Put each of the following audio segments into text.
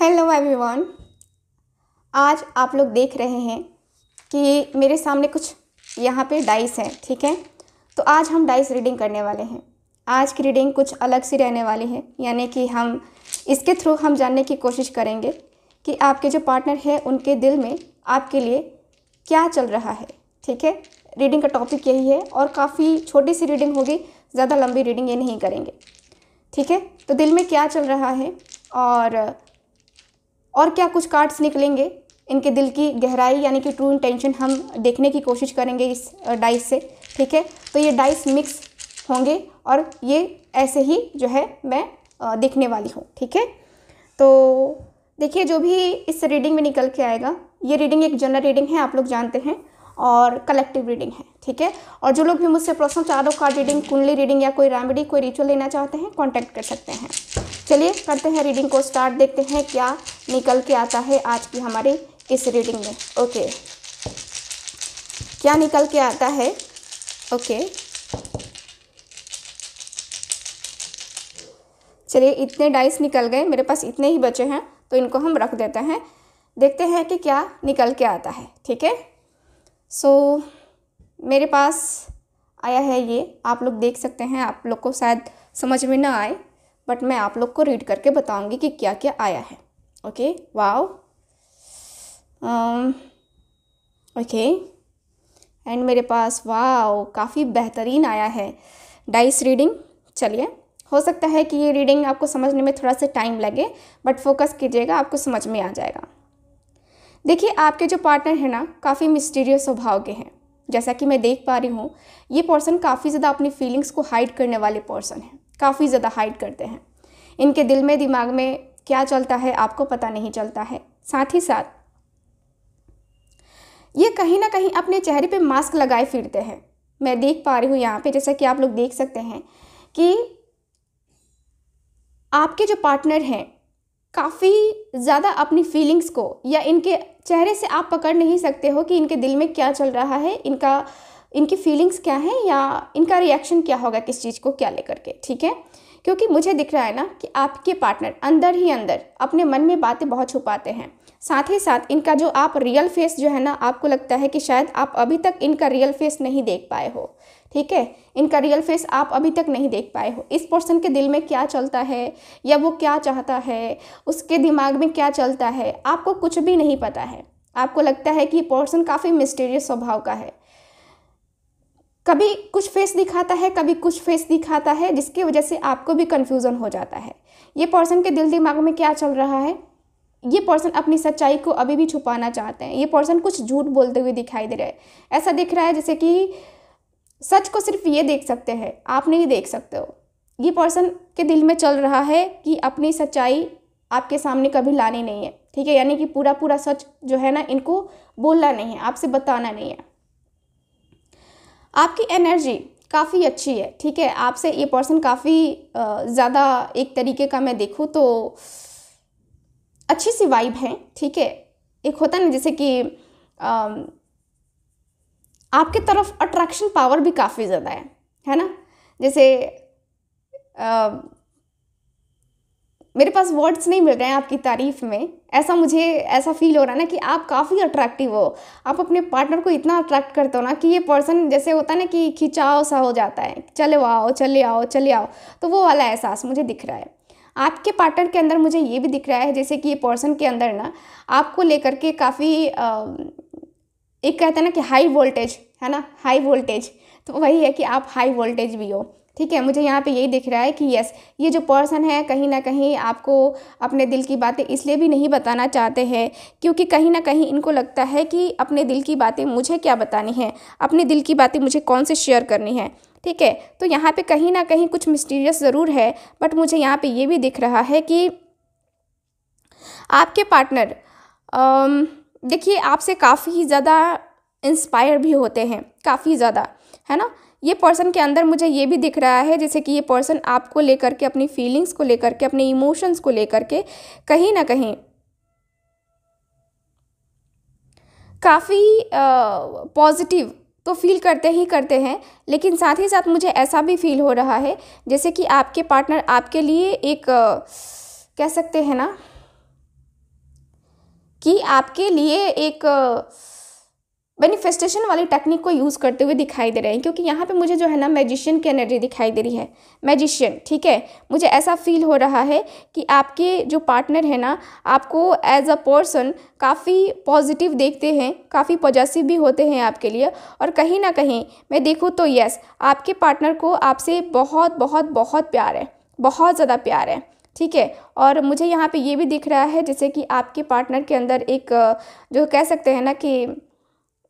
hello everyone आज आप लोग देख रहे हैं कि मेरे सामने कुछ यहाँ पे डाइस हैं ठीक है तो आज हम डाइस रीडिंग करने वाले हैं आज की रीडिंग कुछ अलग सी रहने वाली है यानी कि हम इसके थ्रू हम जानने की कोशिश करेंगे कि आपके जो पार्टनर है उनके दिल में आपके लिए क्या चल रहा है ठीक है रीडिंग का टॉपिक यही है और काफ़ी छोटी सी रीडिंग होगी ज़्यादा लंबी रीडिंग ये नहीं करेंगे ठीक है तो दिल में क्या चल रहा है और और क्या कुछ कार्ड्स निकलेंगे इनके दिल की गहराई यानी कि ट्रू इंटेंशन हम देखने की कोशिश करेंगे इस डाइस से ठीक है तो ये डाइस मिक्स होंगे और ये ऐसे ही जो है मैं देखने वाली हूँ ठीक है तो देखिए जो भी इस रीडिंग में निकल के आएगा ये रीडिंग एक जनरल रीडिंग है आप लोग जानते हैं और कलेक्टिव रीडिंग है ठीक है और जो लोग भी मुझसे प्रश्न चारों कार्ड रीडिंग कुंडली रीडिंग या कोई रेमेडी कोई रिचुअल लेना चाहते हैं कॉन्टैक्ट कर सकते हैं चलिए करते हैं रीडिंग को स्टार्ट देखते हैं क्या निकल के आता है आज की हमारी इस रीडिंग में ओके क्या निकल के आता है ओके चलिए इतने डाइस निकल गए मेरे पास इतने ही बचे हैं तो इनको हम रख देते हैं देखते हैं कि क्या निकल के आता है ठीक है सो मेरे पास आया है ये आप लोग देख सकते हैं आप लोग को शायद समझ में ना आए बट मैं आप लोग को रीड करके बताऊंगी कि क्या क्या आया है ओके वाओ ओके एंड मेरे पास वाओ काफ़ी बेहतरीन आया है डाइस रीडिंग चलिए हो सकता है कि ये रीडिंग आपको समझने में थोड़ा सा टाइम लगे बट फोकस कीजिएगा आपको समझ में आ जाएगा देखिए आपके जो पार्टनर हैं ना काफ़ी मिस्टीरियस स्वभाव के हैं जैसा कि मैं देख पा रही हूँ ये पर्सन काफ़ी ज़्यादा अपनी फीलिंग्स को हाइड करने वाले पर्सन हैं काफ़ी ज़्यादा हाइड करते हैं इनके दिल में दिमाग में क्या चलता है आपको पता नहीं चलता है साथ ही साथ ये कहीं ना कहीं अपने चेहरे पे मास्क लगाए फिरते हैं मैं देख पा रही हूँ यहाँ पे जैसा कि आप लोग देख सकते हैं कि आपके जो पार्टनर हैं काफ़ी ज़्यादा अपनी फीलिंग्स को या इनके चेहरे से आप पकड़ नहीं सकते हो कि इनके दिल में क्या चल रहा है इनका इनकी फीलिंग्स क्या हैं या इनका रिएक्शन क्या होगा किस चीज़ को क्या लेकर के ठीक है क्योंकि मुझे दिख रहा है ना कि आपके पार्टनर अंदर ही अंदर अपने मन में बातें बहुत छुपाते हैं साथ ही साथ इनका जो आप रियल फेस जो है ना आपको लगता है कि शायद आप अभी तक इनका रियल फेस नहीं देख पाए हो ठीक है इनका रियल फेस आप अभी तक नहीं देख पाए हो इस पर्सन के दिल में क्या चलता है या वो क्या चाहता है उसके दिमाग में क्या चलता है आपको कुछ भी नहीं पता है आपको लगता है कि पर्सन काफ़ी मिस्टीरियस स्वभाव का है कभी कुछ फेस दिखाता है कभी कुछ फेस दिखाता है जिसकी वजह से आपको भी कन्फ्यूज़न हो जाता है ये पर्सन के दिल दिमाग में क्या चल रहा है ये पर्सन अपनी सच्चाई को अभी भी छुपाना चाहते हैं ये पर्सन कुछ झूठ बोलते हुए दिखाई दे रहा है ऐसा दिख रहा है जैसे कि सच को सिर्फ ये देख सकते हैं आप नहीं देख सकते हो ये पर्सन के दिल में चल रहा है कि अपनी सच्चाई आपके सामने कभी लानी नहीं है ठीक है यानी कि पूरा पूरा सच जो है ना इनको बोलना नहीं है आपसे बताना नहीं है आपकी एनर्जी काफ़ी अच्छी है ठीक है आपसे ये पर्सन काफ़ी ज़्यादा एक तरीके का मैं देखूँ तो अच्छी सी वाइब है ठीक है एक होता ना जैसे कि आपके तरफ अट्रैक्शन पावर भी काफ़ी ज़्यादा है है ना जैसे आ, मेरे पास वर्ड्स नहीं मिल रहे हैं आपकी तारीफ़ में ऐसा मुझे ऐसा फील हो रहा है ना कि आप काफ़ी अट्रैक्टिव हो आप अपने पार्टनर को इतना अट्रैक्ट करते हो ना कि ये पर्सन जैसे होता है ना कि खिंचाव सा हो जाता है चले आओ चले आओ चले आओ तो वो वाला एहसास मुझे दिख रहा है आपके पार्टनर के अंदर मुझे ये भी दिख रहा है जैसे कि ये पर्सन के अंदर ना आपको लेकर के काफ़ी एक कहते हैं ना कि हाई वोल्टेज है ना हाई वोल्टेज तो वही है कि आप हाई वोल्टेज भी हो ठीक है मुझे यहाँ पे यही दिख रहा है कि यस ये जो पर्सन है कहीं ना कहीं आपको अपने दिल की बातें इसलिए भी नहीं बताना चाहते हैं क्योंकि कहीं ना कहीं इनको लगता है कि अपने दिल की बातें मुझे क्या बतानी है अपने दिल की बातें मुझे कौन से शेयर करनी है ठीक है तो यहाँ पर कहीं ना कहीं कुछ मिस्टीरियस ज़रूर है बट मुझे यहाँ पर ये भी दिख रहा है कि आपके पार्टनर देखिए आपसे काफ़ी ज़्यादा इंस्पायर भी होते हैं काफ़ी ज़्यादा है ना ये पर्सन के अंदर मुझे ये भी दिख रहा है जैसे कि ये पर्सन आपको लेकर के अपनी फीलिंग्स को लेकर के अपने इमोशंस को लेकर के कहीं ना कहीं काफ़ी पॉजिटिव तो फील करते ही करते हैं लेकिन साथ ही साथ मुझे ऐसा भी फील हो रहा है जैसे कि आपके पार्टनर आपके लिए एक आ, कह सकते हैं ना कि आपके लिए एक आ, मैनिफेस्टेशन वाली टेक्निक को यूज़ करते हुए दिखाई दे रहे हैं क्योंकि यहाँ पे मुझे जो है ना मैजिशियन की एनर्जी दिखाई दे रही है मैजिशियन ठीक है मुझे ऐसा फील हो रहा है कि आपके जो पार्टनर है ना आपको एज अ पर्सन काफ़ी पॉजिटिव देखते हैं काफ़ी पॉजिटिव भी होते हैं आपके लिए और कहीं ना कहीं मैं देखूँ तो यस आपके पार्टनर को आपसे बहुत बहुत बहुत प्यार है बहुत ज़्यादा प्यार है ठीक है और मुझे यहाँ पे ये भी दिख रहा है जैसे कि आपके पार्टनर के अंदर एक जो कह सकते हैं ना कि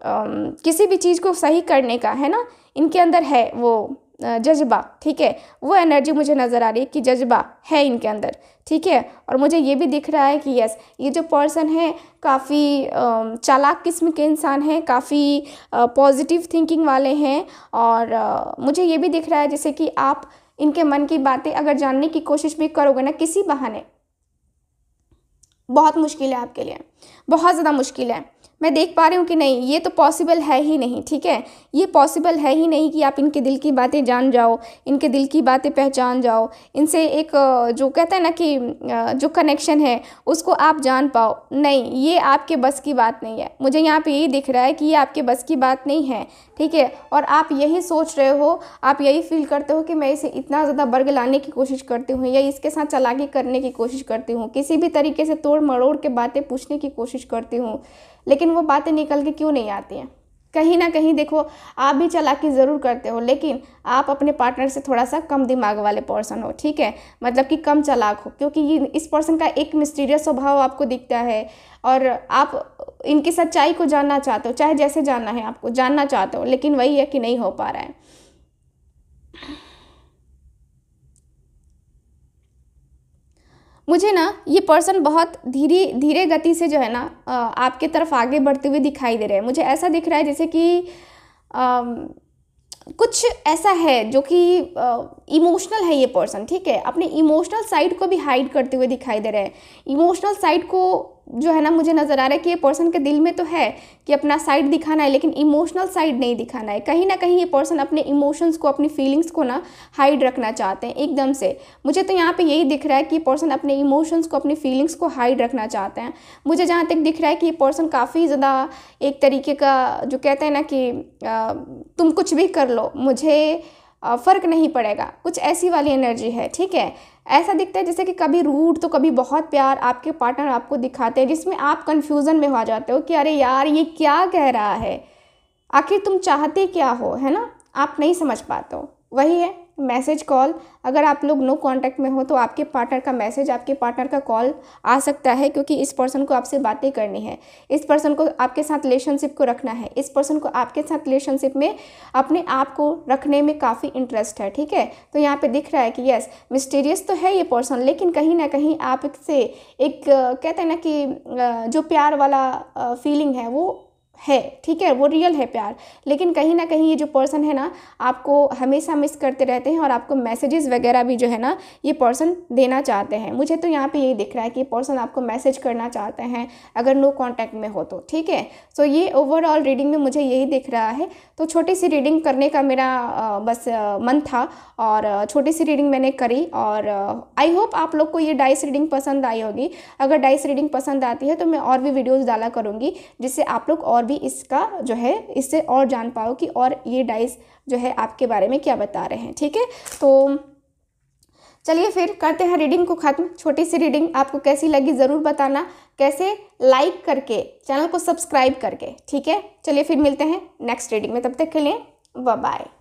किसी भी चीज़ को सही करने का है ना इनके अंदर है वो जज्बा ठीक है वो एनर्जी मुझे नज़र आ रही है कि जज्बा है इनके अंदर ठीक है और मुझे ये भी दिख रहा है कि यस ये जो पर्सन है काफ़ी चालाक किस्म के इंसान हैं काफ़ी पॉजिटिव थिंकिंग वाले हैं और आ, मुझे ये भी दिख रहा है जैसे कि आप इनके मन की बातें अगर जानने की कोशिश भी करोगे ना किसी बहाने बहुत मुश्किल है आपके लिए बहुत ज़्यादा मुश्किल है मैं देख पा रही हूँ कि नहीं ये तो पॉसिबल है ही नहीं ठीक है ये पॉसिबल है ही नहीं कि आप इनके दिल की बातें जान जाओ इनके दिल की बातें पहचान जाओ इनसे एक जो कहते हैं ना कि जो कनेक्शन है उसको आप जान पाओ नहीं ये आपके बस की बात नहीं है मुझे यहाँ पे यही दिख रहा है कि ये आपके बस की बात नहीं है ठीक है और आप यही सोच रहे हो आप यही फील करते हो कि मैं इसे इतना ज़्यादा बर्ग लाने की कोशिश करती हूँ या इसके साथ चलाकी करने की कोशिश करती हूँ किसी भी तरीके से तोड़ मरोड़ के बातें पूछने की कोशिश करती हूँ लेकिन वो बातें निकल के क्यों नहीं आती हैं कहीं ना कहीं देखो आप भी चलाकी ज़रूर करते हो लेकिन आप अपने पार्टनर से थोड़ा सा कम दिमाग वाले पर्सन हो ठीक है मतलब कि कम चलाक हो क्योंकि ये इस पर्सन का एक मिस्टीरियस स्वभाव आपको दिखता है और आप इनकी सच्चाई को जानना चाहते हो चाहे जैसे जानना है आपको जानना चाहते हो लेकिन वही है कि नहीं हो पा रहा है मुझे ना ये पर्सन बहुत धीरे धीरे गति से जो है ना आपके तरफ आगे बढ़ते हुए दिखाई दे रहे हैं मुझे ऐसा दिख रहा है जैसे कि आ, कुछ ऐसा है जो कि इमोशनल है ये पर्सन ठीक है अपने इमोशनल साइड को भी हाइड करते हुए दिखाई दे रहे हैं इमोशनल साइड को जो है ना मुझे नज़र आ रहा है कि ये पर्सन के दिल में तो है कि अपना साइड दिखाना है लेकिन इमोशनल साइड नहीं दिखाना है कहीं ना कहीं ये पर्सन अपने इमोशंस को अपनी फीलिंग्स को ना हाइड रखना चाहते हैं एकदम से मुझे तो यहाँ पे यही दिख रहा है कि ये पर्सन अपने इमोशंस को अपनी फीलिंग्स को हाइड रखना चाहते हैं मुझे जहाँ तक दिख रहा है कि ये पर्सन काफ़ी ज़्यादा एक तरीके का जो कहते हैं ना कि तुम कुछ भी कर लो मुझे फ़र्क नहीं पड़ेगा कुछ ऐसी वाली एनर्जी है ठीक है ऐसा दिखता है जैसे कि कभी रूट तो कभी बहुत प्यार आपके पार्टनर आपको दिखाते हैं जिसमें आप कन्फ्यूज़न में हो जाते हो कि अरे यार ये क्या कह रहा है आखिर तुम चाहते क्या हो है ना आप नहीं समझ पाते हो वही है मैसेज कॉल अगर आप लोग नो कांटेक्ट में हो तो आपके पार्टनर का मैसेज आपके पार्टनर का कॉल आ सकता है क्योंकि इस पर्सन को आपसे बातें करनी है इस पर्सन को आपके साथ रिलेशनशिप को रखना है इस पर्सन को आपके साथ रिलेशनशिप में अपने आप को रखने में काफ़ी इंटरेस्ट है ठीक है तो यहाँ पे दिख रहा है कि यस मिस्टीरियस तो है ये पर्सन लेकिन कहीं ना कहीं आपसे एक कहते हैं ना कि जो प्यार वाला फीलिंग है वो है ठीक है वो रियल है प्यार लेकिन कहीं ना कहीं ये जो पर्सन है ना आपको हमेशा मिस करते रहते हैं और आपको मैसेजेस वगैरह भी जो है ना ये पर्सन देना चाहते हैं मुझे तो यहाँ पे यही दिख रहा है कि पर्सन आपको मैसेज करना चाहते हैं अगर नो कांटेक्ट में हो तो ठीक है सो ये ओवरऑल रीडिंग में मुझे यही दिख रहा है तो छोटी सी रीडिंग करने का मेरा बस मन था और छोटी सी रीडिंग मैंने करी और आई होप आप लोग को ये डाइस रीडिंग पसंद आई होगी अगर डाइस रीडिंग पसंद आती है तो मैं और भी वीडियोज़ डाला करूँगी जिससे आप लोग और अभी इसका जो है इससे और जान पाओ कि और ये डाइस जो है आपके बारे में क्या बता रहे हैं ठीक है तो चलिए फिर करते हैं रीडिंग को ख़त्म छोटी सी रीडिंग आपको कैसी लगी ज़रूर बताना कैसे लाइक करके चैनल को सब्सक्राइब करके ठीक है चलिए फिर मिलते हैं नेक्स्ट रीडिंग में तब तक के लिए बाय